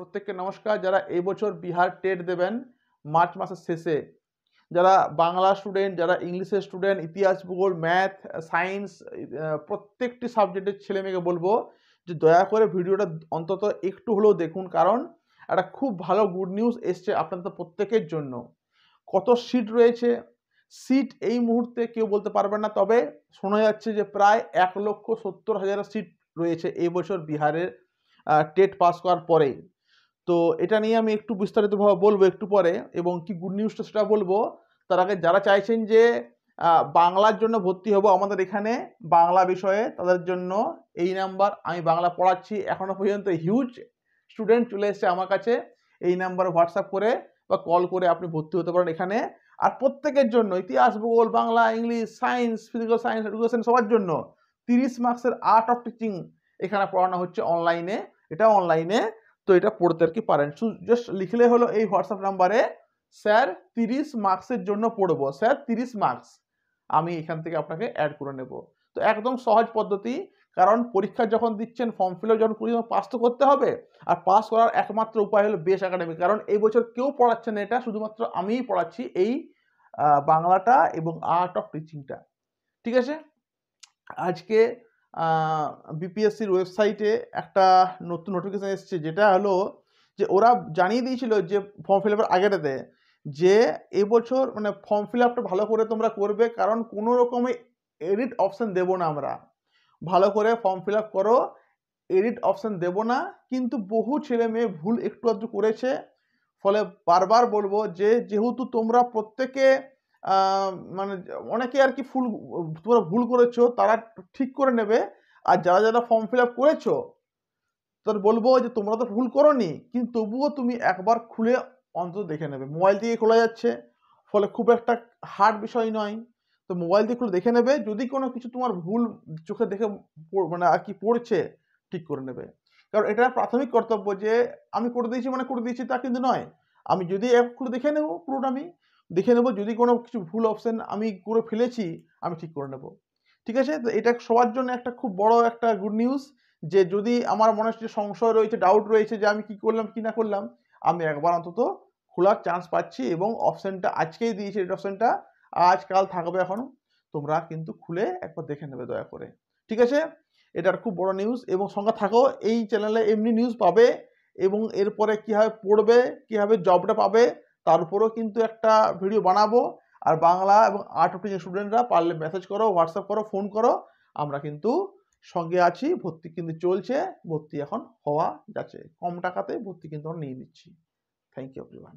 প্রত্যেককে নমস্কার যারা এই বছর বিহার টেট দেবেন মার্চ মাসের শেষে যারা বাংলা স্টুডেন্ট যারা ইংলিশের স্টুডেন্ট ইতিহাস ভূগোল ম্যাথ সায়েন্স প্রত্যেকটি সাবজেক্টের ছেলে মেয়েকে বলবো যে দয়া করে ভিডিওটা অন্তত একটু হলেও দেখুন কারণ একটা খুব ভালো গুড নিউজ এসছে আপনাদের প্রত্যেকের জন্য কত সিট রয়েছে সিট এই মুহূর্তে কেউ বলতে পারবেন না তবে শোনা যাচ্ছে যে প্রায় এক লক্ষ সত্তর হাজার সিট রয়েছে এই বছর বিহারের টেট পাস করার পরে তো এটা নিয়ে আমি একটু বিস্তারিতভাবে বলবো একটু পরে এবং কি গুড নিউজটা সেটা বলবো তার আগে যারা চাইছেন যে বাংলার জন্য ভর্তি হব আমাদের এখানে বাংলা বিষয়ে তাদের জন্য এই নাম্বার আমি বাংলা পড়াচ্ছি এখনও পর্যন্ত হিউজ স্টুডেন্ট চলে এসছে আমার কাছে এই নাম্বারে হোয়াটসঅ্যাপ করে বা কল করে আপনি ভর্তি হতে পারেন এখানে আর প্রত্যেকের জন্য ইতিহাস ভূগোল Bangla English science physical science education সবার জন্য তিরিশ মার্কসের আর্ট অফ টিচিং এখানে পড়ানো হচ্ছে অনলাইনে এটা অনলাইনে তো এটা পড়তে আর কি পারেন জাস্ট লিখলে হলো এই হোয়াটসঅ্যাপ নাম্বারে স্যার তিরিশ মার্কসের জন্য পড়বো স্যার তিরিশ মার্কস আমি এখান থেকে আপনাকে অ্যাড করে নেব তো একদম সহজ পদ্ধতি কারণ পরীক্ষা যখন দিচ্ছেন ফর্ম ফিল যখন করি পাস তো করতে হবে আর পাস করার একমাত্র উপায় হলো বেশ একাডেমি কারণ এই বছর কেউ পড়াচ্ছে না এটা শুধুমাত্র আমিই পড়াচ্ছি এই বাংলাটা এবং আর্ট অফ টিচিংটা ঠিক আছে আজকে বিপিএসসির ওয়েবসাইটে একটা নতুন নোটিফিকেশান এসছে যেটা হলো যে ওরা জানিয়ে দিয়েছিল যে ফর্ম ফিল আপের আগেটাতে যে এবছর মানে ফর্ম ফিল আপটা ভালো করে তোমরা করবে কারণ কোনো রকমই এডিট অপশান দেবো না আমরা ভালো করে ফর্ম ফিল আপ করো এডিট অপশান দেব না কিন্তু বহু ছেলে মেয়ে ভুল একটু আধটু করেছে ফলে বারবার বলবো যে যেহেতু তোমরা প্রত্যেকে মানে অনেকে আর কি ফুল তোমরা ভুল করেছো তারা ঠিক করে নেবে আর যারা যারা ফর্ম ফিল আপ করেছো তোর বলবো যে তোমরা তো ভুল করনি কিন্তু তবুও তুমি একবার খুলে অন্তত দেখে নেবে মোবাইল দিয়ে খোলা যাচ্ছে ফলে খুব একটা হার্ড বিষয় নয় তো মোবাইল দিয়ে খুলে দেখে নেবে যদি কোনো কিছু তোমার ভুল চোখে দেখে মানে আর কি পড়ছে ঠিক করে নেবে কারণ এটা প্রাথমিক কর্তব্য যে আমি করে দিয়েছি মানে করে দিয়েছি তা কিন্তু নয় আমি যদি অ্যাপ খুলে দেখে নেবো পুরোটা আমি দেখে নেব যদি কোনো কিছু ভুল অপশান আমি করে ফেলেছি আমি ঠিক করে নেব ঠিক আছে তো এটা সবার জন্য একটা খুব বড় একটা গুড নিউজ যে যদি আমার মনে হচ্ছে সংশয় রয়েছে ডাউট রয়েছে যে আমি কি করলাম কি না করলাম আমি একবার অন্তত খোলার চান্স পাচ্ছি এবং অপশানটা আজকেই দিয়েছি এই অপশানটা আজকাল থাকবে এখনও তোমরা কিন্তু খুলে একবার দেখে নেবে দয়া করে ঠিক আছে এটার খুব বড় নিউজ এবং সঙ্গে থাকো এই চ্যানেলে এমনি নিউজ পাবে এবং এরপরে কীভাবে পড়বে কীভাবে জবটা পাবে তার উপরেও কিন্তু একটা ভিডিও বানাবো আর বাংলা এবং আর্ট অফ স্টুডেন্টরা পারলে মেসেজ করো হোয়াটসঅ্যাপ করো ফোন করো আমরা কিন্তু সঙ্গে আছি ভর্তি কিন্তু চলছে ভর্তি এখন হওয়া যাচ্ছে কম টাকাতে ভর্তি কিন্তু আমরা নিয়ে নিচ্ছি থ্যাংক ইউ এভরিওয়ান